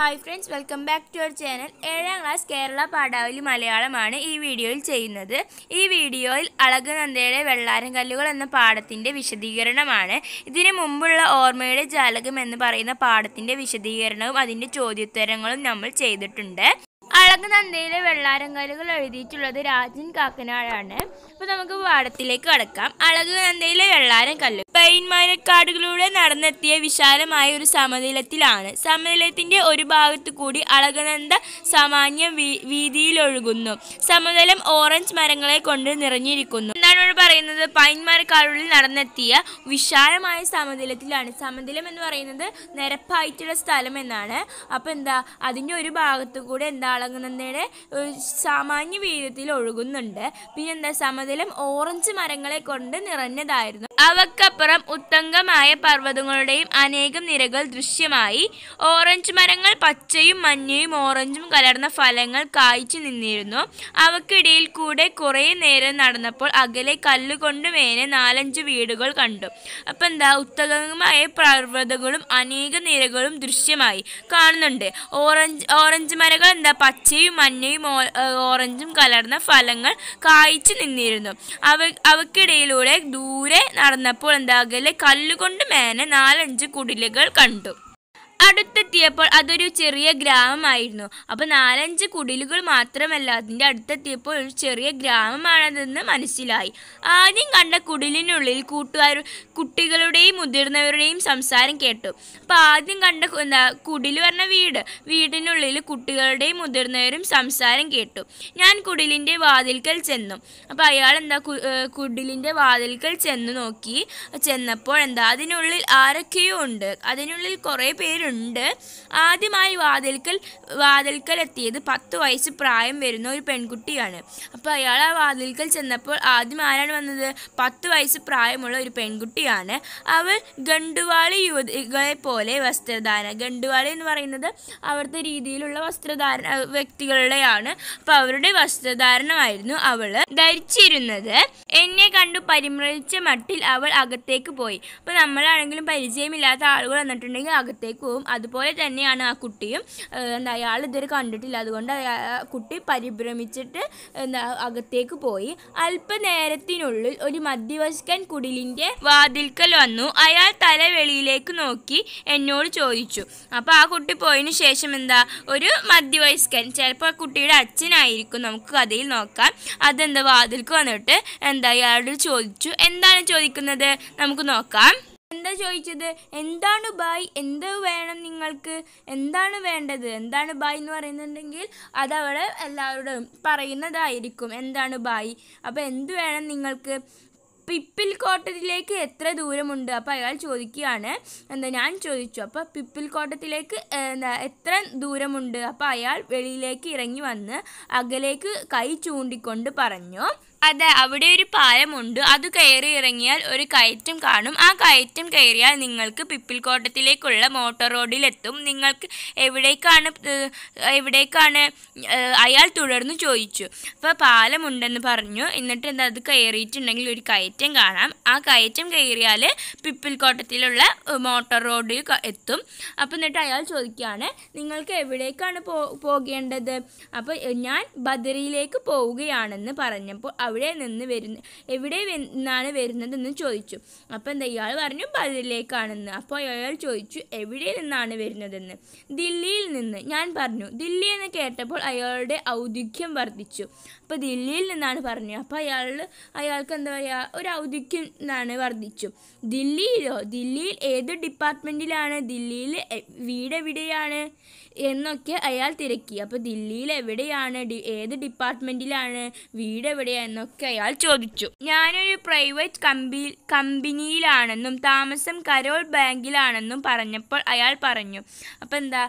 hi friends welcome back to our channel ഏഴാം class Kerala Padavali മലയാളമാണ് ഈ വീഡിയോയിൽ ചെയ്യുന്നത് ഈ വീഡിയോയിൽ അളകുനന്ദയുടെ വെള്ളാരം കല്ലുകൾ എന്ന പാഠത്തിൻ്റെ വിശദീകരണമാണ് ഇതിനു മുമ്പുള്ള ഓർമ്മയുടെ ജാലകം എന്ന് പറയുന്ന പാഠത്തിൻ്റെ വിശദീകരണവും അതിൻ്റെ ചോദ്യോത്തരങ്ങളും നമ്മൾ ചെയ്തിട്ടുണ്ട് രത്നനന്ദയിലെ വെള്ളാരങ്കലുകൾ എഴുതിയിട്ടുള്ളത് രാജൻ കാക്കനാടാണ് അപ്പൊ നമുക്ക് പാടത്തിലേക്ക് കടക്കാം അളകുനന്ദയിലെ വെള്ളാരം കല്ല് പൈൻമാനക്കാടുകളിലൂടെ നടന്നെത്തിയ വിശാലമായ ഒരു സമനിലത്തിലാണ് സമതലത്തിന്റെ ഒരു ഭാഗത്ത് കൂടി അളകനന്ദ സാമാന്യം വീതിയിലൊഴുകുന്നു സമതലം ഓറഞ്ച് മരങ്ങളെ കൊണ്ട് നിറഞ്ഞിരിക്കുന്നു പറയുന്നത് പൈന്മാർക്കാടുള്ളിൽ നടന്നെത്തിയ വിശാലമായ സമതലത്തിലാണ് സമതലം എന്ന് പറയുന്നത് നിരപ്പായിട്ടുള്ള സ്ഥലം എന്നാണ് അപ്പോൾ എന്താ അതിൻ്റെ ഒരു ഭാഗത്തു കൂടെ എന്താ അളങ്ങുന്നതിൻ്റെ ഒരു സാമാന്യ വീതത്തിൽ ഒഴുകുന്നുണ്ട് പിന്നെ എന്താ സമതലം ഓറഞ്ച് മരങ്ങളെ കൊണ്ട് നിറഞ്ഞതായിരുന്നു അവക്കപ്പുറം ഉത്തംഗമായ പർവ്വതങ്ങളുടെയും അനേകം നിരകൾ ദൃശ്യമായി ഓറഞ്ച് മരങ്ങൾ പച്ചയും മഞ്ഞയും ഓറഞ്ചും കലർന്ന ഫലങ്ങൾ കായ്ച്ചു നിന്നിരുന്നു അവക്കിടയിൽ കൂടെ കുറേ നേരം നടന്നപ്പോൾ അകലെ കല കല്ലുകൊണ്ട് മേനെ നാലഞ്ച് വീടുകൾ കണ്ടു അപ്പം എന്താ ഉത്തകമായ പർവ്വതങ്ങളും അനേക നിരകളും ദൃശ്യമായി കാണുന്നുണ്ട് ഓറഞ്ച് ഓറഞ്ച് മരകൾ എന്താ പച്ചയും മഞ്ഞയും ഓറഞ്ചും കലർന്ന ഫലങ്ങൾ കായ്ച്ചു നിന്നിരുന്നു അവ അവക്കിടയിലൂടെ ദൂരെ നടന്നപ്പോൾ എന്താകലെ കല്ലുകൊണ്ട് മേനെ നാലഞ്ച് കുടിലുകൾ കണ്ടു അടുത്തെത്തിയപ്പോൾ അതൊരു ചെറിയ ഗ്രാമമായിരുന്നു അപ്പോൾ നാലഞ്ച് കുടിലുകൾ മാത്രമല്ല അതിൻ്റെ അടുത്തെത്തിയപ്പോൾ ഒരു ചെറിയ ഗ്രാമമാണതെന്ന് മനസ്സിലായി ആദ്യം കണ്ട കുടിലിനുള്ളിൽ കൂട്ടുകാർ കുട്ടികളുടെയും മുതിർന്നവരുടെയും സംസാരം കേട്ടു അപ്പോൾ ആദ്യം കണ്ട എന്താ കുടിൽ പറഞ്ഞ വീട് വീടിനുള്ളിൽ കുട്ടികളുടെയും മുതിർന്നവരും സംസാരം കേട്ടു ഞാൻ കുടിലിന്റെ വാതിൽക്കൽ ചെന്നു അപ്പോൾ അയാൾ എന്താ കുടിലിന്റെ വാതിൽക്കൽ ചെന്ന് നോക്കി ചെന്നപ്പോൾ എന്താ അതിനുള്ളിൽ ആരൊക്കെയോ ഉണ്ട് അതിനുള്ളിൽ കുറേ പേരുണ്ട് ഉണ്ട് ആദ്യമായി വാതിൽക്കൽ വാതിൽക്കൽ എത്തിയത് പത്ത് വയസ്സ് പ്രായം വരുന്ന ഒരു പെൺകുട്ടിയാണ് അപ്പോൾ അയാൾ ആ വാതിൽക്കൽ ചെന്നപ്പോൾ ആദ്യം ആരാണ് വന്നത് പത്ത് വയസ്സ് പ്രായമുള്ള ഒരു പെൺകുട്ടിയാണ് അവൾ ഗണ്ടുവാളി യുവതികളെ പോലെ വസ്ത്രധാരണ ഗണ്ടുവാളി എന്ന് പറയുന്നത് അവിടുത്തെ രീതിയിലുള്ള വസ്ത്രധാരണ വ്യക്തികളുടെയാണ് അപ്പോൾ അവരുടെ വസ്ത്രധാരണമായിരുന്നു അവൾ ധരിച്ചിരുന്നത് എന്നെ കണ്ടു പരിമ്രളിച്ച മട്ടിൽ അവൾ അകത്തേക്ക് പോയി അപ്പോൾ നമ്മളാണെങ്കിലും പരിചയമില്ലാത്ത ആളുകൾ വന്നിട്ടുണ്ടെങ്കിൽ അകത്തേക്ക് പോകും ഉണ്ടാവും അതുപോലെ തന്നെയാണ് ആ കുട്ടിയും എന്താ അയാൾ ഇതുവരെ കണ്ടിട്ടില്ല അതുകൊണ്ട് കുട്ടി പരിഭ്രമിച്ചിട്ട് എന്താ അകത്തേക്ക് പോയി അല്പനേരത്തിനുള്ളിൽ ഒരു മധ്യവസ്കൻ കുടിലിൻ്റെ വാതിൽക്കൽ വന്നു അയാൾ തല വെളിയിലേക്ക് നോക്കി എന്നോട് ചോദിച്ചു അപ്പോൾ ആ കുട്ടി പോയതിനു ശേഷം എന്താ ഒരു മധ്യവയസ്കൻ ചിലപ്പോൾ കുട്ടിയുടെ അച്ഛനായിരിക്കും നമുക്ക് കഥയിൽ നോക്കാം അതെന്താ വാതിൽക്ക് വന്നിട്ട് എന്താ അയാളോട് ചോദിച്ചു എന്താണ് ചോദിക്കുന്നത് നമുക്ക് നോക്കാം എന്താ ചോദിച്ചത് എന്താണ് ബായ് എന്ത് വേണം നിങ്ങൾക്ക് എന്താണ് വേണ്ടത് എന്താണ് ബായ് എന്ന് പറയുന്നുണ്ടെങ്കിൽ അതവിടെ എല്ലാവരോടും പറയുന്നതായിരിക്കും എന്താണ് ബായ് അപ്പോൾ എന്ത് വേണം നിങ്ങൾക്ക് പിപ്പിൽ കോട്ടത്തിലേക്ക് എത്ര ദൂരമുണ്ട് അപ്പോൾ അയാൾ ചോദിക്കുകയാണ് എന്താ ഞാൻ ചോദിച്ചു അപ്പോൾ പിപ്പിൽ കോട്ടത്തിലേക്ക് എന്താ എത്ര ദൂരമുണ്ട് അപ്പോൾ അയാൾ വെളിയിലേക്ക് ഇറങ്ങി വന്ന് അകലേക്ക് കൈ ചൂണ്ടിക്കൊണ്ട് പറഞ്ഞു അതെ അവിടെ ഒരു പാലമുണ്ട് അത് കയറി ഇറങ്ങിയാൽ ഒരു കയറ്റം കാണും ആ കയറ്റം കയറിയാൽ നിങ്ങൾക്ക് പിപ്പിൽക്കോട്ടത്തിലേക്കുള്ള മോട്ടോർ റോഡിലെത്തും നിങ്ങൾക്ക് എവിടേക്കാണ് എവിടേക്കാണ് അയാൾ തുടർന്ന് ചോദിച്ചു അപ്പോൾ പാലമുണ്ടെന്ന് പറഞ്ഞു എന്നിട്ട് എന്താ അത് കയറിയിട്ടുണ്ടെങ്കിൽ ഒരു കയറ്റം കാണാം ആ കയറ്റം കയറിയാൽ പിപ്പിൽക്കോട്ടത്തിലുള്ള മോട്ടോർ റോഡിൽ എത്തും അപ്പോൾ എന്നിട്ട് അയാൾ ചോദിക്കുകയാണ് നിങ്ങൾക്ക് എവിടേക്കാണ് പോ പോകേണ്ടത് അപ്പോൾ ഞാൻ ബദറിയിലേക്ക് പോവുകയാണെന്ന് പറഞ്ഞപ്പോൾ അവിടെ നിന്ന് വരുന്ന എവിടെ നിന്നാണ് വരുന്നതെന്ന് ചോദിച്ചു അപ്പോൾ എന്താ ഇയാൾ പറഞ്ഞു ബദലിലേക്കാണെന്ന് അപ്പോൾ അയാൾ ചോദിച്ചു എവിടെ നിന്നാണ് വരുന്നതെന്ന് ദില്ലിയിൽ നിന്ന് ഞാൻ പറഞ്ഞു ദില്ലി എന്ന് കേട്ടപ്പോൾ അയാളുടെ ഔദ്യോഗ്യം വർദ്ധിച്ചു അപ്പോൾ ദില്ലിയിൽ നിന്നാണ് പറഞ്ഞു അപ്പോൾ അയാൾ അയാൾക്ക് എന്താ പറയുക ഒരു ഔദ്യോഗ്യം എന്നാണ് വർദ്ധിച്ചു ദില്ലിയിലോ ദില്ലിയിൽ ഏത് ഡിപ്പാർട്ട്മെൻറ്റിലാണ് ദില്ലിയിൽ വീടെവിടെയാണ് എന്നൊക്കെ അയാൾ തിരക്കി അപ്പോൾ ദില്ലിയിൽ എവിടെയാണ് ഏത് ഡിപ്പാർട്ട്മെൻറ്റിലാണ് വീടെവിടെയാണ് എന്നൊക്കെ അയാൾ ചോദിച്ചു ഞാനൊരു പ്രൈവറ്റ് കമ്പി കമ്പനിയിലാണെന്നും താമസം കരോൾ ബാങ്കിലാണെന്നും പറഞ്ഞപ്പോൾ അയാൾ പറഞ്ഞു അപ്പോൾ എന്താ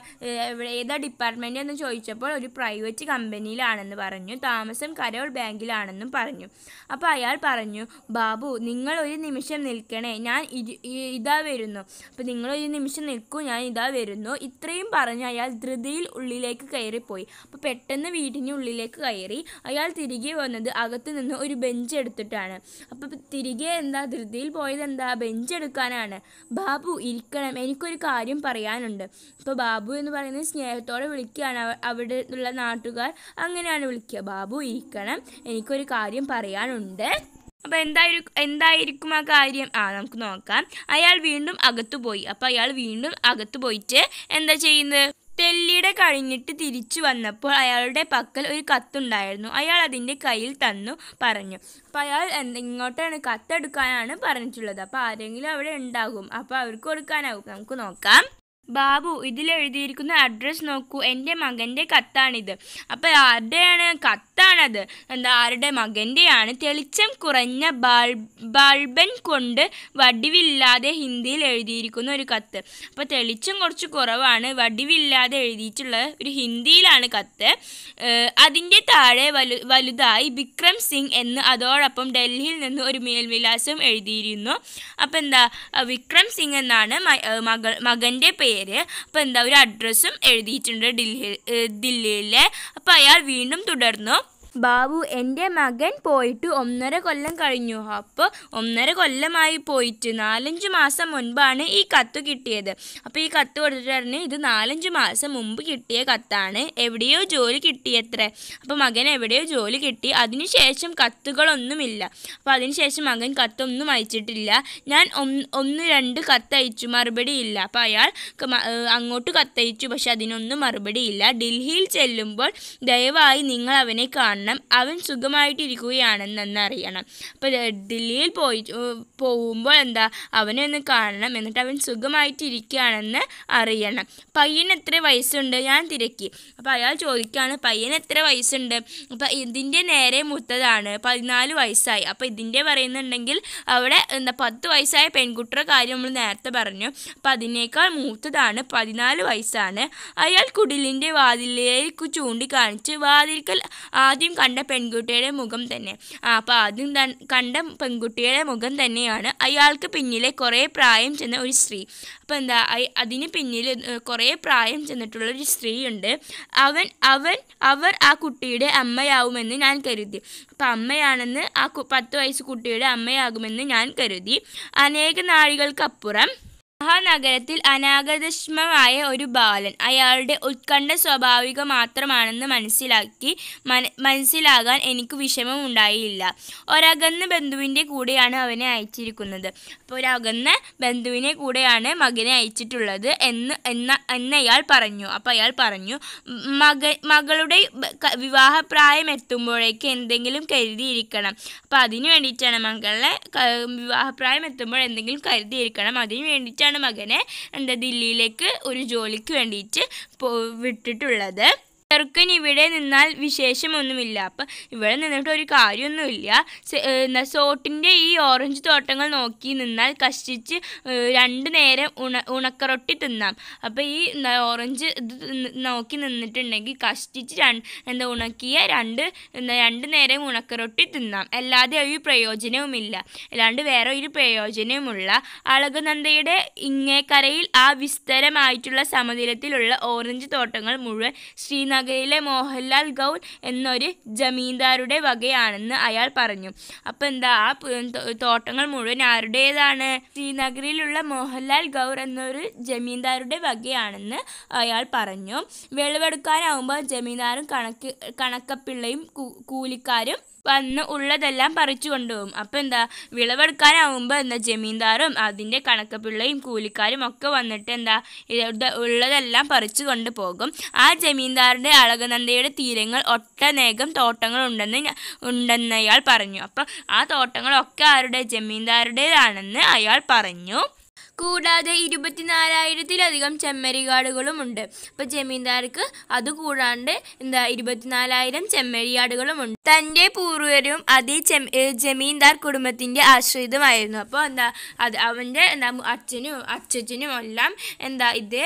എവിടെ ഏതാ ഡിപ്പാർട്ട്മെൻ്റ് എന്ന് ചോദിച്ചപ്പോൾ ഒരു പ്രൈവറ്റ് കമ്പനിയിലാണെന്ന് പറഞ്ഞു താമസം കരോൾ ബാങ്കിലാണെന്നും പറഞ്ഞു അപ്പോൾ അയാൾ പറഞ്ഞു ബാബു നിങ്ങൾ ഒരു നിമിഷം നിൽക്കണേ ഞാൻ ഇതാ വരുന്നു അപ്പോൾ നിങ്ങൾ ഒരു നിമിഷം നിൽക്കൂ ഞാൻ ഇതാ വരുന്നു ഇത്രയും പറഞ്ഞു അയാൾ ധൃതിയിൽ ഉള്ളിലേക്ക് കയറിപ്പോയി അപ്പോൾ പെട്ടെന്ന് ഉള്ളിലേക്ക് കയറി അയാൾ തിരികെ വന്നത് അകത്ത് നിന്ന് ഒരു ബെഞ്ച് എടുത്തിട്ടാണ് അപ്പോൾ തിരികെ എന്താ ധൃതിയിൽ പോയത് എന്താ ബെഞ്ച് എടുക്കാനാണ് ബാബു ഇരിക്കണം എനിക്കൊരു കാര്യം പറയാനുണ്ട് അപ്പോൾ ബാബു എന്ന് പറയുന്നത് സ്നേഹത്തോടെ വിളിക്കുകയാണ് അവിടെ ഉള്ള നാട്ടുകാർ അങ്ങനെയാണ് വിളിക്കുക ബാബു ഇരിക്കണം എനിക്കൊരു കാര്യം പറയാനുണ്ട് അപ്പോൾ എന്തായിരിക്കും എന്തായിരിക്കും ആ കാര്യം ആ നമുക്ക് നോക്കാം അയാൾ വീണ്ടും അകത്തു പോയി അപ്പോൾ അയാൾ വീണ്ടും അകത്തു പോയിട്ട് എന്താ ചെയ്യുന്നത് തെല്ലിയുടെ കഴിഞ്ഞിട്ട് തിരിച്ചു വന്നപ്പോൾ അയാളുടെ പക്കൽ ഒരു കത്തുണ്ടായിരുന്നു അയാൾ അതിൻ്റെ കയ്യിൽ തന്നു പറഞ്ഞു അപ്പോൾ അയാൾ ഇങ്ങോട്ടാണ് കത്തെടുക്കാനാണ് പറഞ്ഞിട്ടുള്ളത് അപ്പോൾ ആരെങ്കിലും അവിടെ ഉണ്ടാകും അപ്പോൾ അവർക്ക് കൊടുക്കാനാകും നമുക്ക് നോക്കാം ബാബു ഇതിൽ എഴുതിയിരിക്കുന്ന അഡ്രസ്സ് നോക്കൂ എൻ്റെ മകൻ്റെ കത്താണിത് അപ്പോൾ ആരുടെയാണ് കത്ത് എന്താണത് എന്താ ആരുടെ മകൻ്റെയാണ് തെളിച്ചം കുറഞ്ഞ ബാൾ ബൾബൻ കൊണ്ട് വടിവില്ലാതെ ഹിന്ദിയിൽ എഴുതിയിരിക്കുന്ന ഒരു കത്ത് അപ്പോൾ തെളിച്ചം കുറച്ച് കുറവാണ് വടിവില്ലാതെ എഴുതിയിട്ടുള്ള ഒരു ഹിന്ദിയിലാണ് കത്ത് അതിൻ്റെ താഴെ വലു വലുതായി വിക്രം സിംഗ് എന്ന് അതോടൊപ്പം ഡൽഹിയിൽ നിന്ന് ഒരു മേൽവിലാസം എഴുതിയിരുന്നു അപ്പോൾ എന്താ വിക്രം സിംഗ് എന്നാണ് മകൾ മകൻ്റെ പേര് അപ്പോൾ എന്താ ഒരു അഡ്രസ്സും എഴുതിയിട്ടുണ്ട് ഡൽഹി ദില്ലിയിലെ അപ്പോൾ അയാൾ വീണ്ടും തുടർന്നു ബാബു എൻ്റെ മകൻ പോയിട്ട് ഒന്നര കൊല്ലം കഴിഞ്ഞു അപ്പോൾ ഒന്നര കൊല്ലമായി പോയിട്ട് നാലഞ്ച് മാസം മുൻപാണ് ഈ കത്ത് കിട്ടിയത് അപ്പോൾ ഈ കത്ത് കൊടുത്തിട്ട് പറഞ്ഞ് ഇത് നാലഞ്ച് മാസം മുമ്പ് കിട്ടിയ കത്താണ് എവിടെയോ ജോലി കിട്ടിയത്ര അപ്പോൾ മകൻ എവിടെയോ ജോലി കിട്ടി അതിനുശേഷം കത്തുകളൊന്നുമില്ല അപ്പോൾ അതിനുശേഷം മകൻ കത്തൊന്നും അയച്ചിട്ടില്ല ഞാൻ ഒന്ന് രണ്ട് കത്തയച്ചു മറുപടി ഇല്ല അപ്പോൾ അയാൾ അങ്ങോട്ട് കത്തയച്ചു പക്ഷെ അതിനൊന്നും മറുപടി ഇല്ല ഡൽഹിയിൽ ചെല്ലുമ്പോൾ ദയവായി നിങ്ങൾ അവനെ കാണും കാരണം അവൻ സുഖമായിട്ടിരിക്കുകയാണെന്ന് അറിയണം അപ്പോൾ ഡൽഹിയിൽ പോയി പോകുമ്പോൾ എന്താ അവനെ ഒന്ന് കാണണം എന്നിട്ട് അവൻ സുഖമായിട്ടിരിക്കുകയാണെന്ന് അറിയണം പയ്യന് എത്ര വയസ്സുണ്ട് ഞാൻ തിരക്കി അപ്പോൾ അയാൾ ചോദിക്കുകയാണ് പയ്യന് എത്ര വയസ്സുണ്ട് അപ്പോൾ ഇതിൻ്റെ നേരെ മുത്തതാണ് പതിനാല് വയസ്സായി അപ്പോൾ ഇതിൻ്റെ പറയുന്നുണ്ടെങ്കിൽ അവിടെ എന്താ പത്ത് വയസ്സായ പെൺകുട്ടിയുടെ കാര്യം നമ്മൾ നേരത്തെ പറഞ്ഞു അപ്പോൾ അതിനേക്കാൾ മൂത്തതാണ് പതിനാല് വയസ്സാണ് അയാൾ കുടിലിൻ്റെ വാതിലേക്ക് ചൂണ്ടിക്കാണിച്ച് വാതിൽക്കൽ ആദ്യം ആദ്യം കണ്ട പെൺകുട്ടിയുടെ മുഖം തന്നെ ആ അപ്പോൾ ആദ്യം കണ്ട പെൺകുട്ടിയുടെ മുഖം തന്നെയാണ് അയാൾക്ക് പിന്നിലെ കുറേ പ്രായം ചെന്ന ഒരു സ്ത്രീ അപ്പോൾ എന്താ അതിന് പിന്നിൽ കുറേ പ്രായം ചെന്നിട്ടുള്ള ഒരു സ്ത്രീയുണ്ട് അവൻ അവൻ അവർ ആ കുട്ടിയുടെ അമ്മയാവുമെന്ന് ഞാൻ കരുതി അപ്പം അമ്മയാണെന്ന് ആ പത്ത് വയസ്സ് കുട്ടിയുടെ അമ്മയാകുമെന്ന് ഞാൻ കരുതി അനേക നാഴികൾക്കപ്പുറം മഹാനഗരത്തിൽ അനാഗതശ്മമായ ഒരു ബാലൻ അയാളുടെ ഉത്കണ്ഠ സ്വാഭാവിക മാത്രമാണെന്ന് മനസ്സിലാക്കി മനസ്സിലാകാൻ എനിക്ക് വിഷമം ഉണ്ടായില്ല ഒരകന്ന ബന്ധുവിൻ്റെ കൂടെയാണ് അവനെ അയച്ചിരിക്കുന്നത് അപ്പോൾ ഒരകന്ന ബന്ധുവിനെ കൂടെയാണ് മകനെ അയച്ചിട്ടുള്ളത് എന്ന് എന്ന എന്നയാൾ പറഞ്ഞു അപ്പോൾ അയാൾ പറഞ്ഞു മക മകളുടെ വിവാഹപ്രായം എത്തുമ്പോഴേക്ക് എന്തെങ്കിലും കരുതിയിരിക്കണം അപ്പോൾ അതിനു വേണ്ടിയിട്ടാണ് മകളെ വിവാഹപ്രായം എത്തുമ്പോൾ എന്തെങ്കിലും കരുതിയിരിക്കണം അതിനു വേണ്ടിയിട്ടാണ് വേണ്ടിയാണ് മകനെ എന്താ ദില്ലിയിലേക്ക് ഒരു ജോലിക്ക് വേണ്ടിയിട്ട് വിട്ടിട്ടുള്ളത് ചെറുക്കൻ ഇവിടെ നിന്നാൽ വിശേഷമൊന്നുമില്ല അപ്പം ഇവിടെ നിന്നിട്ട് ഒരു കാര്യമൊന്നുമില്ല സോട്ടിൻ്റെ ഈ ഓറഞ്ച് തോട്ടങ്ങൾ നോക്കി നിന്നാൽ കഷ്ടിച്ച് രണ്ട് നേരം ഉണ ഉണക്കറൊട്ടി തിന്നാം അപ്പം ഈ ഓറഞ്ച് ഇത് നോക്കി നിന്നിട്ടുണ്ടെങ്കിൽ കഷ്ടിച്ച് രണ്ട് എന്താ ഉണക്കിയ രണ്ട് രണ്ട് നേരം ഉണക്കറൊട്ടി തിന്നാം അല്ലാതെ ഒരു പ്രയോജനവുമില്ല അല്ലാണ്ട് വേറെ ഒരു പ്രയോജനവുമുള്ള അളകുനന്ദയുടെ ഇങ്ങേക്കരയിൽ ആ വിസ്തരമായിട്ടുള്ള സമതലത്തിലുള്ള ഓറഞ്ച് തോട്ടങ്ങൾ മുഴുവൻ ശ്രീനഗർ നഗരിലെ മോഹൻലാൽ ഗൗൾ എന്നൊരു ജമീന്ദാരുടെ വകയാണെന്ന് അയാൾ പറഞ്ഞു അപ്പൊ എന്താ ആ തോട്ടങ്ങൾ മുഴുവൻ ആരുടേതാണ് ശ്രീനഗറിലുള്ള മോഹൻലാൽ ഗൗർ എന്നൊരു ജമീന്ദാരുടെ വകയാണെന്ന് അയാൾ പറഞ്ഞു വിളവെടുക്കാനാവുമ്പോൾ ജമീന്ദാരും കണക്ക് കണക്കപ്പിള്ളയും കൂലിക്കാരും വന്ന് ഉള്ളതെല്ലാം പറിച്ചു കൊണ്ടുപോകും അപ്പോൾ എന്താ വിളവെടുക്കാനാവുമ്പോൾ എന്താ ജമീന്ദാറും അതിൻ്റെ കണക്കപ്പിള്ളയും കൂലിക്കാരും ഒക്കെ വന്നിട്ട് എന്താ ഉള്ളതെല്ലാം പറിച്ചു കൊണ്ട് പോകും ആ ജമീന്ദാറിൻ്റെ അളകനന്ദയുടെ തീരങ്ങൾ ഒട്ടനേകം തോട്ടങ്ങളുണ്ടെന്ന് ഉണ്ടെന്ന് അയാൾ പറഞ്ഞു അപ്പം ആ തോട്ടങ്ങളൊക്കെ ആരുടെ ജമീന്ദാരുടേതാണെന്ന് അയാൾ പറഞ്ഞു കൂടാതെ ഇരുപത്തിനാലായിരത്തിലധികം ചെമ്മരിയാടുകളുമുണ്ട് അപ്പോൾ ജമീന്ദാർക്ക് കൂടാണ്ട് എന്താ ഇരുപത്തിനാലായിരം ചെമ്മരിയാടുകളുമുണ്ട് തൻ്റെ പൂർവരും അതേ ജമീന്ദാർ കുടുംബത്തിൻ്റെ ആശ്രിതമായിരുന്നു അപ്പോൾ എന്താ അത് അവൻ്റെ എന്താ അച്ഛനും അച്ഛനും എല്ലാം എന്താ ഇത്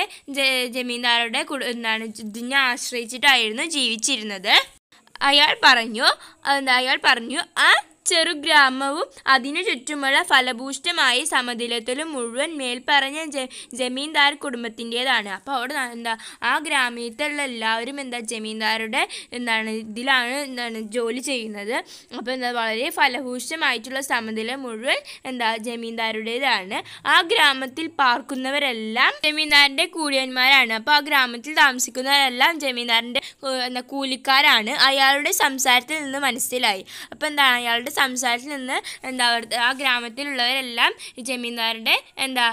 ജമീന്ദാരുടെ എന്താണ് ഇതിനെ ആശ്രയിച്ചിട്ടായിരുന്നു ജീവിച്ചിരുന്നത് അയാൾ പറഞ്ഞു എന്താ അയാൾ പറഞ്ഞു ആ ചെറുഗ്രാമവും അതിനു ചുറ്റുമുള്ള ഫലഭൂഷ്ടമായ സമതിലത്തിലും മുഴുവൻ മേൽപ്പറഞ്ഞ ജമീന്ദാർ കുടുംബത്തിൻ്റെതാണ് അപ്പോൾ അവിടെ എന്താ ആ ഗ്രാമീണത്തിലുള്ള എല്ലാവരും എന്താ ജമീന്ദാരുടെ എന്താണ് ഇതിലാണ് എന്താണ് ജോലി ചെയ്യുന്നത് അപ്പോൾ എന്താ വളരെ ഫലഭൂഷ്ടമായിട്ടുള്ള സമതലം മുഴുവൻ എന്താ ജമീന്ദാരുടേതാണ് ആ ഗ്രാമത്തിൽ പാർക്കുന്നവരെല്ലാം ജമീന്ദാറിൻ്റെ കൂടിയന്മാരാണ് അപ്പോൾ ആ ഗ്രാമത്തിൽ താമസിക്കുന്നവരെല്ലാം ജമീന്ദാറിൻ്റെ എന്താ കൂലിക്കാരാണ് അയാളുടെ സംസാരത്തിൽ നിന്ന് മനസ്സിലായി അപ്പോൾ എന്താ അയാളുടെ സംസാരത്തിൽ നിന്ന് എന്താ ആ ഗ്രാമത്തിലുള്ളവരെല്ലാം ജമീന്ദാറുടെ എന്താ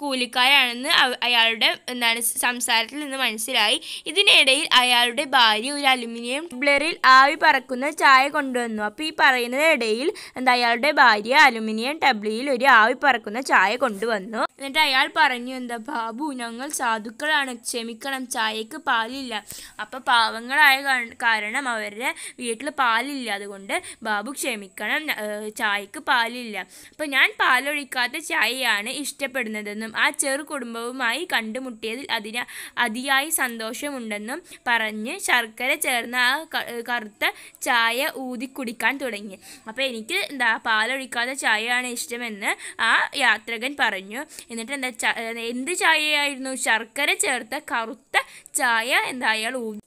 കൂലിക്കാരാണെന്ന് അയാളുടെ എന്താണ് സംസാരത്തിൽ നിന്ന് മനസ്സിലായി ഇതിനിടയിൽ അയാളുടെ ഭാര്യ ഒരു അലുമിനിയം ബ്ലറിൽ ആവി പറക്കുന്ന ചായ കൊണ്ടുവന്നു അപ്പോൾ ഈ പറയുന്നതിനിടയിൽ എന്താ അയാളുടെ ഭാര്യ അലുമിനിയം ടബ്ലിയിൽ ഒരു ആവി പറക്കുന്ന ചായ കൊണ്ടുവന്നു എന്നിട്ട് അയാൾ പറഞ്ഞു എന്താ ബാബു ഞങ്ങൾ സാധുക്കളാണ് ക്ഷമിക്കണം ചായക്ക് പാലില്ല അപ്പോൾ പാവങ്ങളായ കാരണം അവരുടെ വീട്ടിൽ പാലില്ല അതുകൊണ്ട് ബാബു ക്ഷമിക്കും ഒഴിക്കണം ചായക്ക് പാലില്ല അപ്പോൾ ഞാൻ പാലൊഴിക്കാത്ത ചായയാണ് ഇഷ്ടപ്പെടുന്നതെന്നും ആ ചെറു കുടുംബവുമായി കണ്ടുമുട്ടിയതിൽ അതിന് അതിയായി സന്തോഷമുണ്ടെന്നും പറഞ്ഞ് ശർക്കര ചേർന്ന് ആ കറുത്ത ചായ ഊതി കുടിക്കാൻ തുടങ്ങി അപ്പോൾ എനിക്ക് എന്താ പാലൊഴിക്കാത്ത ചായയാണ് ഇഷ്ടമെന്ന് ആ യാത്രകൻ പറഞ്ഞു എന്നിട്ട് എന്താ എന്ത് ചായയായിരുന്നു ശർക്കര ചേർത്ത കറുത്ത ചായ എന്താ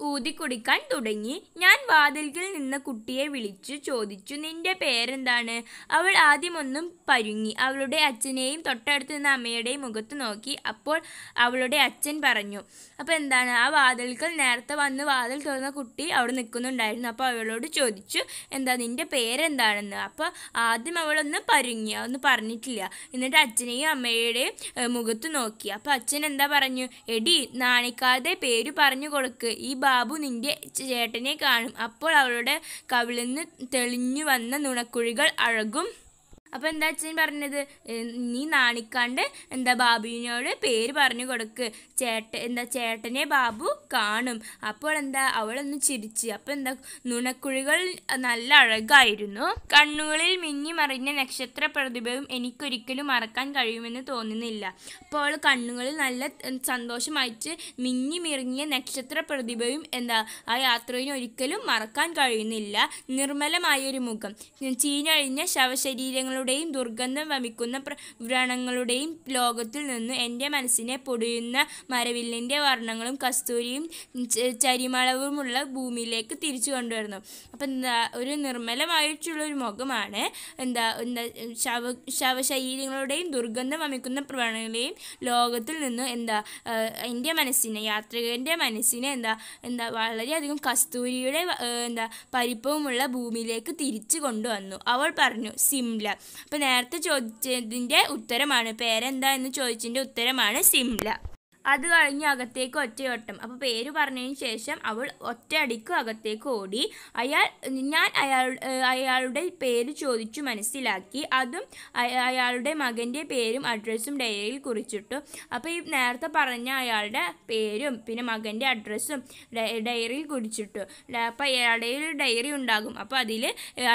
ഊതി കുടിക്കാൻ തുടങ്ങി ഞാൻ വാതിൽക്കിൽ നിന്ന് കുട്ടിയെ വിളിച്ചു ചോദിച്ചു നിന്റെ പേരെന്താണ് അവൾ ആദ്യമൊന്നും പരുങ്ങി അവളുടെ അച്ഛനെയും തൊട്ടടുത്ത് നിന്ന അമ്മയുടെയും മുഖത്ത് നോക്കി അപ്പോൾ അവളുടെ അച്ഛൻ പറഞ്ഞു അപ്പോൾ എന്താണ് ആ വാതിൽക്കൽ നേരത്തെ വന്ന് വാതിൽ തുറന്ന കുട്ടി അവിടെ നിൽക്കുന്നുണ്ടായിരുന്നു അപ്പോൾ അവളോട് ചോദിച്ചു എന്താ നിൻ്റെ പേരെന്താണെന്ന് അപ്പോൾ ആദ്യം അവളൊന്ന് പരുങ്ങി അതൊന്നും പറഞ്ഞിട്ടില്ല എന്നിട്ട് അച്ഛനെയും അമ്മയുടെയും മുഖത്ത് നോക്കി അപ്പോൾ അച്ഛൻ എന്താ പറഞ്ഞു എടി നാണിക്കാതെ വെറുതെ പേര് പറഞ്ഞു കൊടുക്ക് ഈ ബാബു നിന്റെ ചേട്ടനെ കാണും അപ്പോൾ അവളുടെ കവിളിൽ നിന്ന് തെളിഞ്ഞു വന്ന നുണക്കുഴികൾ അഴകും അപ്പോൾ എന്താ അച്ഛൻ പറഞ്ഞത് നീ നാണിക്കാണ്ട് എന്താ ബാബുവിനോട് പേര് പറഞ്ഞു കൊടുക്ക് ചേട്ട എന്താ ചേട്ടനെ ബാബു കാണും അപ്പോൾ എന്താ അവളൊന്ന് ചിരിച്ച് അപ്പോൾ എന്താ നുണക്കുഴികൾ നല്ല അഴകായിരുന്നു കണ്ണുകളിൽ മിന്നി മറിഞ്ഞ നക്ഷത്ര പ്രതിഭയും എനിക്കൊരിക്കലും മറക്കാൻ കഴിയുമെന്ന് തോന്നുന്നില്ല അപ്പോൾ അവൾ കണ്ണുകളിൽ നല്ല സന്തോഷമായിട്ട് മിന്നി മിറങ്ങിയ നക്ഷത്ര പ്രതിഭയും എന്താ ആ യാത്രയും ഒരിക്കലും മറക്കാൻ കഴിയുന്നില്ല നിർമ്മലമായൊരു മുഖം ചീഞ്ഞഴിഞ്ഞ ശവശരീരങ്ങൾ വ്രണങ്ങളുടെയും ദുർഗന്ധം വമിക്കുന്ന വ്രണങ്ങളുടെയും ലോകത്തിൽ നിന്ന് എൻ്റെ മനസ്സിനെ പൊടിയുന്ന മരവില്ലിൻ്റെ വർണ്ണങ്ങളും കസ്തൂരിയും ചരിമളവുമുള്ള ഭൂമിയിലേക്ക് തിരിച്ചു കൊണ്ടുവരുന്നു അപ്പം എന്താ ഒരു നിർമ്മലമായിട്ടുള്ള ഒരു മുഖമാണ് എന്താ എന്താ ശവ ശവശരീരങ്ങളുടെയും ദുർഗന്ധം വമിക്കുന്ന പ്രവണതയും ലോകത്തിൽ നിന്ന് എന്താ എൻ്റെ മനസ്സിനെ യാത്രികൻ്റെ മനസ്സിനെ എന്താ എന്താ വളരെയധികം കസ്തൂരിയുടെ എന്താ പരിപ്പവുമുള്ള ഭൂമിയിലേക്ക് തിരിച്ചു കൊണ്ടുവന്നു അവൾ പറഞ്ഞു സിംല അപ്പോൾ നേരത്തെ ചോദിച്ചതിൻ്റെ ഉത്തരമാണ് പേരെന്താ എന്ന് ചോദിച്ചതിൻ്റെ ഉത്തരമാണ് സിംല അത് കഴിഞ്ഞ് അകത്തേക്ക് ഒറ്റയോട്ടം അപ്പോൾ പേര് പറഞ്ഞതിന് ശേഷം അവൾ ഒറ്റയടിക്ക് അകത്തേക്ക് ഓടി അയാൾ ഞാൻ അയാൾ അയാളുടെ പേര് ചോദിച്ചു മനസ്സിലാക്കി അതും അയാളുടെ മകൻ്റെ പേരും അഡ്രസ്സും ഡയറിയിൽ കുറിച്ചിട്ടു അപ്പോൾ ഈ നേരത്തെ പറഞ്ഞ അയാളുടെ പേരും പിന്നെ മകൻ്റെ അഡ്രസ്സും ഡയറിയിൽ കുറിച്ചിട്ടു അപ്പോൾ അയാളുടെ ഒരു ഡയറി ഉണ്ടാകും അപ്പോൾ അതിൽ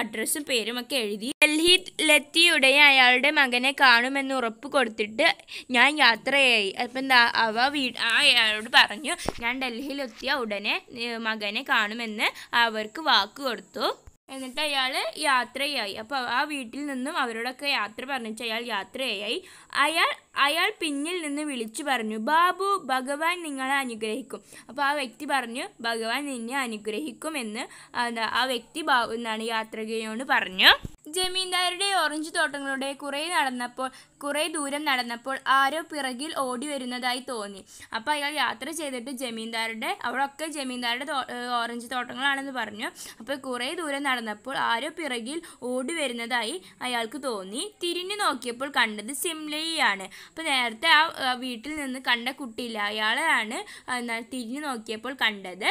അഡ്രസ്സും പേരും ഒക്കെ എഴുതി ഡൽഹി ലത്തിയുടെ അയാളുടെ മകനെ കാണുമെന്ന് ഉറപ്പ് കൊടുത്തിട്ട് ഞാൻ യാത്രയായി അപ്പം എന്താ അവ വീ ആ അയാളോട് പറഞ്ഞു ഞാൻ ഡൽഹിയിലെത്തിയ ഉടനെ മകനെ കാണുമെന്ന് അവർക്ക് വാക്ക് കൊടുത്തു എന്നിട്ട് അയാൾ യാത്രയായി അപ്പോൾ ആ വീട്ടിൽ നിന്നും അവരോടൊക്കെ യാത്ര പറഞ്ഞിട്ട് അയാൾ യാത്രയായി അയാൾ അയാൾ പിന്നിൽ നിന്ന് വിളിച്ചു പറഞ്ഞു ബാബു ഭഗവാൻ നിങ്ങളെ അനുഗ്രഹിക്കും അപ്പോൾ ആ വ്യക്തി പറഞ്ഞു ഭഗവാൻ നിന്നെ അനുഗ്രഹിക്കുമെന്ന് എന്താ ആ വ്യക്തി ബാബു എന്നാണ് യാത്രകയോട് പറഞ്ഞു ജമീന്ദാരുടെ ഓറഞ്ച് തോട്ടങ്ങളുടെ കുറേ നടന്നപ്പോൾ കുറേ ദൂരം നടന്നപ്പോൾ ആരോ പിറകിൽ ഓടി വരുന്നതായി തോന്നി അപ്പോൾ അയാൾ യാത്ര ചെയ്തിട്ട് ജമീന്ദാരുടെ അവിടെയൊക്കെ ജമീന്ദാരുടെ ഓറഞ്ച് തോട്ടങ്ങളാണെന്ന് പറഞ്ഞു അപ്പോൾ കുറേ ദൂരം നടന്നപ്പോൾ ആരോ പിറകിൽ ഓടി വരുന്നതായി അയാൾക്ക് തോന്നി തിരിഞ്ഞു നോക്കിയപ്പോൾ കണ്ടത് സിംലയാണ് അപ്പോൾ നേരത്തെ ആ വീട്ടിൽ നിന്ന് കണ്ട കുട്ടിയില്ല അയാളെയാണ് എന്നാൽ തിരിഞ്ഞു നോക്കിയപ്പോൾ കണ്ടത്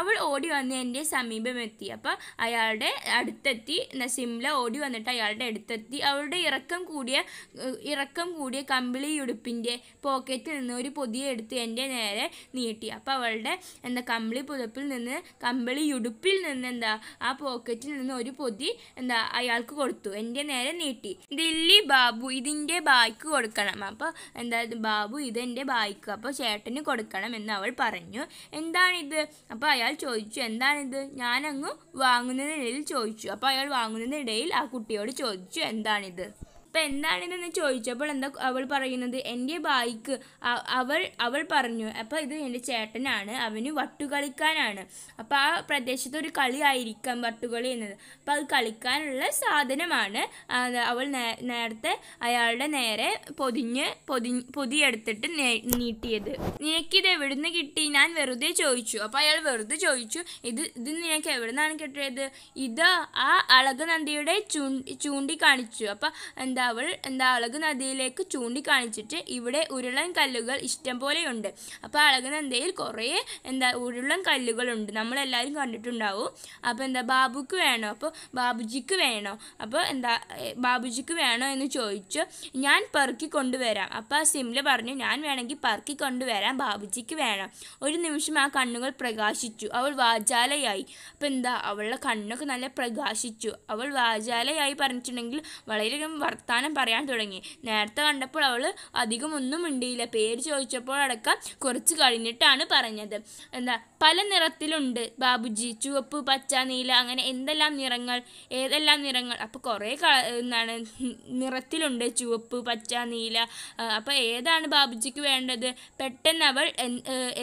അവൾ ഓടി വന്ന് എൻ്റെ സമീപമെത്തി അപ്പോൾ അയാളുടെ അടുത്തെത്തി സിംല ഓടി വന്നിട്ട് അയാളുടെ അടുത്തെത്തി അവളുടെ ഇറക്കം കൂടിയ ഇറക്കം കൂടിയ കമ്പിളി ഉടുപ്പിൻ്റെ പോക്കറ്റിൽ നിന്ന് ഒരു പൊതിയെ എടുത്ത് എൻ്റെ നേരെ നീട്ടി അപ്പോൾ അവളുടെ എന്താ കമ്പിളി പുതപ്പിൽ നിന്ന് കമ്പിളി ഉടുപ്പിൽ നിന്ന് എന്താ ആ പോക്കറ്റിൽ നിന്ന് ഒരു പൊതി എന്താ അയാൾക്ക് കൊടുത്തു എൻ്റെ നേരെ നീട്ടി ദില്ലി ബാബു ഇതിൻ്റെ ബായ്ക്ക് കൊടുക്കണം അപ്പോൾ എന്താ ബാബു ഇതെൻ്റെ ബായ്ക്ക് അപ്പോൾ ചേട്ടന് കൊടുക്കണം എന്ന് അവൾ പറഞ്ഞു എന്താണിത് അപ്പോൾ അയാൾ ചോദിച്ചു എന്താണിത് ഞാനങ്ങ് വാങ്ങുന്നതിനിടയിൽ ചോദിച്ചു അപ്പോൾ അയാൾ വാങ്ങുന്നതിനിടയിൽ ആ കുട്ടിയോട് ചോദിച്ചു എന്താണിത് അപ്പോൾ എന്താണെന്ന് ചോദിച്ചപ്പോൾ എന്താ അവൾ പറയുന്നത് എൻ്റെ ബായിക്ക് അവൾ അവൾ പറഞ്ഞു അപ്പോൾ ഇത് എൻ്റെ ചേട്ടനാണ് അവന് വട്ടുകളിക്കാനാണ് അപ്പോൾ ആ പ്രദേശത്ത് ഒരു കളി ആയിരിക്കാം വട്ടുകളി എന്നത് അപ്പോൾ അത് കളിക്കാനുള്ള സാധനമാണ് അവൾ നേരത്തെ അയാളുടെ നേരെ പൊതിഞ്ഞ് പൊതി പൊതിയെടുത്തിട്ട് നീട്ടിയത് നിനക്കിത് എവിടുന്ന് കിട്ടി ഞാൻ വെറുതെ ചോദിച്ചു അപ്പോൾ അയാൾ വെറുതെ ചോദിച്ചു ഇത് ഇത് നിനക്ക് നിന്നാണ് കിട്ടിയത് ഇത് ആ അളകനന്ദിയുടെ ചൂ ചൂണ്ടിക്കാണിച്ചു അപ്പോൾ എന്താ അവൾ എന്താ അളക് നദിയിലേക്ക് ചൂണ്ടിക്കാണിച്ചിട്ട് ഇവിടെ ഉരുളൻ കല്ലുകൾ ഇഷ്ടം പോലെയുണ്ട് അപ്പോൾ അളക് നന്ദയിൽ കുറേ എന്താ ഉരുളൻ കല്ലുകളുണ്ട് നമ്മളെല്ലാവരും കണ്ടിട്ടുണ്ടാവും അപ്പോൾ എന്താ ബാബുക്ക് വേണോ അപ്പോൾ ബാബുജിക്ക് വേണോ അപ്പോൾ എന്താ ബാബുജിക്ക് വേണോ എന്ന് ചോദിച്ചു ഞാൻ പെറുക്കി കൊണ്ടുവരാം അപ്പോൾ സിംല പറഞ്ഞു ഞാൻ വേണമെങ്കിൽ പെറുക്കി കൊണ്ടുവരാം ബാബുജിക്ക് വേണം ഒരു നിമിഷം ആ കണ്ണുകൾ പ്രകാശിച്ചു അവൾ വാചാലയായി അപ്പോൾ എന്താ അവളുടെ കണ്ണൊക്കെ നല്ല പ്രകാശിച്ചു അവൾ വാചാലയായി പറഞ്ഞിട്ടുണ്ടെങ്കിൽ വളരെയധികം വർത്ത വർത്തമാനം പറയാൻ തുടങ്ങി നേരത്തെ കണ്ടപ്പോൾ അവൾ അധികം ഒന്നും മിണ്ടിയില്ല പേര് ചോദിച്ചപ്പോഴടക്കം കുറച്ച് കഴിഞ്ഞിട്ടാണ് പറഞ്ഞത് എന്താ പല നിറത്തിലുണ്ട് ബാബുജി ചുവപ്പ് പച്ച നീല അങ്ങനെ എന്തെല്ലാം നിറങ്ങൾ ഏതെല്ലാം നിറങ്ങൾ അപ്പോൾ കുറേ കള എന്താണ് നിറത്തിലുണ്ട് ചുവപ്പ് പച്ച നീല അപ്പോൾ ഏതാണ് ബാബുജിക്ക് വേണ്ടത് പെട്ടെന്ന് അവൾ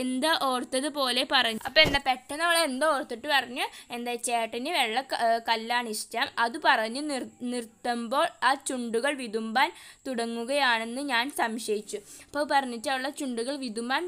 എന്താ ഓർത്തത് പോലെ പറഞ്ഞു അപ്പോൾ എന്താ പെട്ടെന്ന് അവൾ എന്താ ഓർത്തിട്ട് പറഞ്ഞ് എന്താ ചേട്ടന് വെള്ള കല്ലാണ് ഇഷ്ടം അത് പറഞ്ഞ് നിർ നിർത്തുമ്പോൾ ആ ചുണ്ടു ചുണ്ടുകൾ വിതുമ്പാൻ തുടങ്ങുകയാണെന്ന് ഞാൻ സംശയിച്ചു അപ്പോൾ പറഞ്ഞിട്ട് അവളുടെ ചുണ്ടുകൾ വിതുമ്പാൻ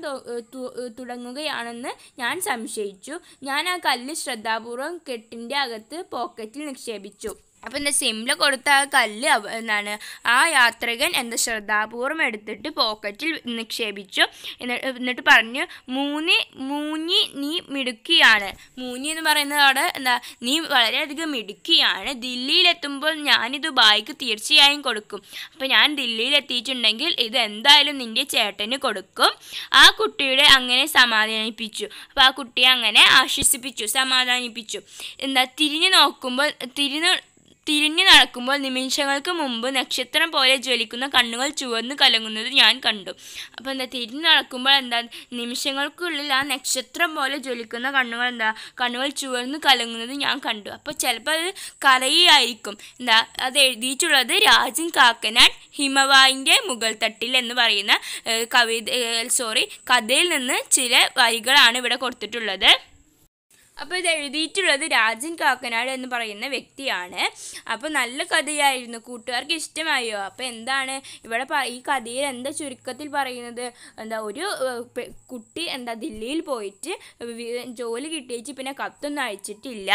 തുടങ്ങുകയാണെന്ന് ഞാൻ സംശയിച്ചു ഞാൻ ആ കല്ല് ശ്രദ്ധാപൂർവ്വം കെട്ടിൻ്റെ അകത്ത് പോക്കറ്റിൽ നിക്ഷേപിച്ചു അപ്പം എന്താ സിമ്മിൽ കൊടുത്ത ആ കല്ല് എന്താണ് ആ യാത്രികൻ എന്താ ശ്രദ്ധാപൂർവ്വം എടുത്തിട്ട് പോക്കറ്റിൽ നിക്ഷേപിച്ചു എന്നിട്ട് പറഞ്ഞു മൂന്ന് മൂഞ്ഞി നീ മിടുക്കിയാണ് മൂഞ്ഞി എന്ന് പറയുന്നത് അവിടെ എന്താ നീ വളരെയധികം മിടുക്കിയാണ് ദില്ലിയിലെത്തുമ്പോൾ ഞാനിത് ബായിക്ക് തീർച്ചയായും കൊടുക്കും അപ്പം ഞാൻ ദില്ലിയിൽ എത്തിയിട്ടുണ്ടെങ്കിൽ ഇത് എന്തായാലും നിൻ്റെ ചേട്ടന് കൊടുക്കും ആ കുട്ടിയുടെ അങ്ങനെ സമാധാനിപ്പിച്ചു അപ്പോൾ ആ കുട്ടിയെ അങ്ങനെ ആശ്വസിപ്പിച്ചു സമാധാനിപ്പിച്ചു എന്താ തിരിഞ്ഞു നോക്കുമ്പോൾ തിരിഞ്ഞു തിരിഞ്ഞു നടക്കുമ്പോൾ നിമിഷങ്ങൾക്ക് മുമ്പ് നക്ഷത്രം പോലെ ജ്വലിക്കുന്ന കണ്ണുകൾ ചുവന്ന് കലങ്ങുന്നത് ഞാൻ കണ്ടു അപ്പോൾ എന്താ തിരിഞ്ഞു നടക്കുമ്പോൾ എന്താ നിമിഷങ്ങൾക്കുള്ളിൽ ആ നക്ഷത്രം പോലെ ജ്വലിക്കുന്ന കണ്ണുകൾ എന്താ കണ്ണുകൾ ചുവന്ന് കലങ്ങുന്നത് ഞാൻ കണ്ടു അപ്പോൾ ചിലപ്പോൾ അത് കലയായിരിക്കും എന്താ അത് എഴുതിയിട്ടുള്ളത് രാജൻ കാക്കനാൻ ഹിമവായിൻ്റെ മുകൾ തട്ടിൽ എന്ന് പറയുന്ന കവിത സോറി കഥയിൽ നിന്ന് ചില വരികളാണ് ഇവിടെ കൊടുത്തിട്ടുള്ളത് അപ്പോൾ ഇത് എഴുതിയിട്ടുള്ളത് രാജൻ കാക്കനാട് എന്ന് പറയുന്ന വ്യക്തിയാണ് അപ്പോൾ നല്ല കഥയായിരുന്നു കൂട്ടുകാർക്ക് ഇഷ്ടമായോ അപ്പോൾ എന്താണ് ഇവിടെ ഈ കഥയിൽ എന്താ ചുരുക്കത്തിൽ പറയുന്നത് എന്താ ഒരു കുട്ടി എന്താ ദില്ലിയിൽ പോയിട്ട് ജോലി കിട്ടിയിട്ട് പിന്നെ കത്തൊന്നും അയച്ചിട്ടില്ല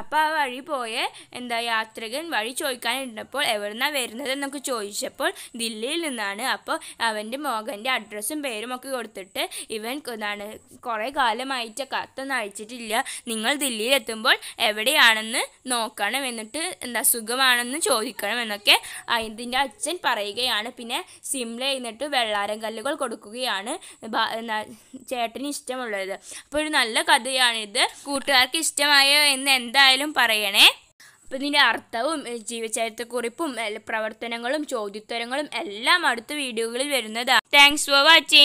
അപ്പോൾ ആ വഴി പോയ എന്താ യാത്രകൻ വഴി ചോദിക്കാനിരുന്നപ്പോൾ എവിടുന്നാണ് വരുന്നത് എന്നൊക്കെ ചോദിച്ചപ്പോൾ ദില്ലിയിൽ നിന്നാണ് അപ്പോൾ അവൻ്റെ മോകൻ്റെ അഡ്രസ്സും പേരും ഒക്കെ കൊടുത്തിട്ട് ഇവൻ എന്താണ് കുറേ കാലമായിട്ട് കത്തൊന്നും അയച്ചിട്ടില്ല നിങ്ങൾ ദില്ലിയിൽ എത്തുമ്പോൾ എവിടെയാണെന്ന് നോക്കണം എന്നിട്ട് എന്താ സുഖമാണെന്ന് ചോദിക്കണം എന്നൊക്കെ ഇതിൻ്റെ അച്ഛൻ പറയുകയാണ് പിന്നെ സിംല എന്നിട്ട് വെള്ളാരം കല്ലുകൾ കൊടുക്കുകയാണ് ചേട്ടന് ഇഷ്ടമുള്ളത് അപ്പോൾ ഒരു നല്ല കഥയാണിത് കൂട്ടുകാർക്ക് ഇഷ്ടമായോ എന്ന് എന്താ എന്തായാലും പറയണേ അപ്പം ഇതിൻ്റെ അർത്ഥവും ജീവചരിത്രക്കുറിപ്പും പ്രവർത്തനങ്ങളും ചോദ്യോത്തരങ്ങളും എല്ലാം അടുത്ത വീഡിയോകളിൽ വരുന്നതാണ് താങ്ക്സ് ഫോർ വാച്ചിങ്